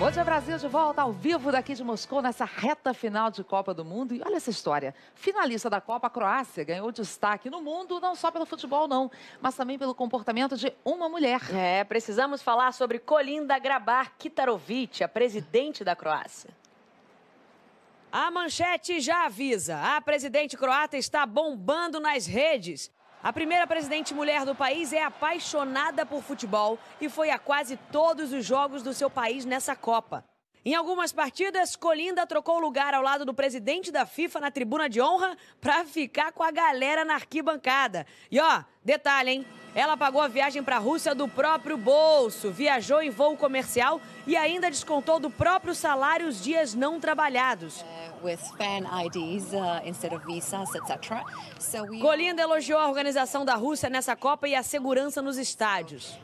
Bom dia, Brasil, de volta ao vivo daqui de Moscou nessa reta final de Copa do Mundo. E olha essa história. Finalista da Copa, a Croácia ganhou destaque no mundo, não só pelo futebol, não, mas também pelo comportamento de uma mulher. É, precisamos falar sobre Kolinda Grabar Kitarovic, a presidente da Croácia. A manchete já avisa. A presidente croata está bombando nas redes. A primeira presidente mulher do país é apaixonada por futebol e foi a quase todos os jogos do seu país nessa Copa. Em algumas partidas, Colinda trocou lugar ao lado do presidente da FIFA na tribuna de honra para ficar com a galera na arquibancada. E ó, detalhe, hein? Ela pagou a viagem para a Rússia do próprio bolso, viajou em voo comercial e ainda descontou do próprio salário os dias não trabalhados. É, uh, Colinda elogiou a organização da Rússia nessa Copa e a segurança nos estádios.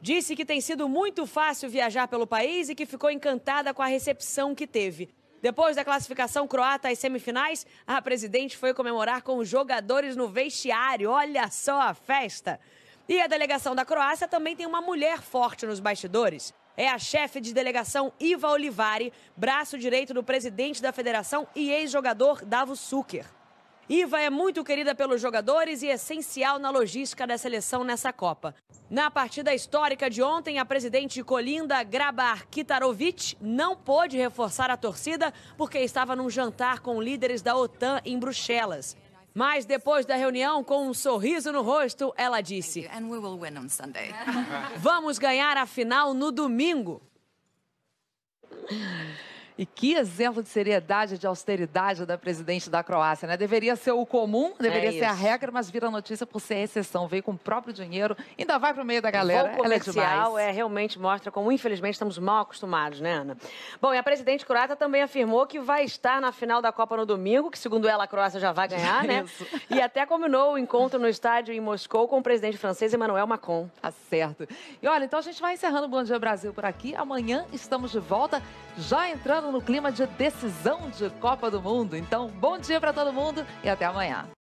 Disse que tem sido muito fácil viajar pelo país e que ficou encantada com a recepção que teve. Depois da classificação croata às semifinais, a presidente foi comemorar com os jogadores no vestiário. Olha só a festa! E a delegação da Croácia também tem uma mulher forte nos bastidores. É a chefe de delegação Iva Olivari, braço direito do presidente da federação e ex-jogador Davo Zucker. Iva é muito querida pelos jogadores e essencial na logística da seleção nessa Copa. Na partida histórica de ontem, a presidente Colinda Grabar Kitarovic não pôde reforçar a torcida porque estava num jantar com líderes da OTAN em Bruxelas. Mas depois da reunião, com um sorriso no rosto, ela disse: Vamos ganhar a final no domingo. E que exemplo de seriedade, de austeridade da presidente da Croácia, né? Deveria ser o comum, deveria é ser a regra, mas vira notícia por ser exceção. Veio com o próprio dinheiro, ainda vai para o meio da galera. O é comercial é, é, realmente mostra como, infelizmente, estamos mal acostumados, né, Ana? Bom, e a presidente croata também afirmou que vai estar na final da Copa no domingo, que segundo ela a Croácia já vai ganhar, né? Isso. E até combinou o encontro no estádio em Moscou com o presidente francês Emmanuel Macron. Tá certo. E olha, então a gente vai encerrando o Bom Dia Brasil por aqui. Amanhã estamos de volta, já entrando no clima de decisão de Copa do Mundo. Então, bom dia para todo mundo e até amanhã.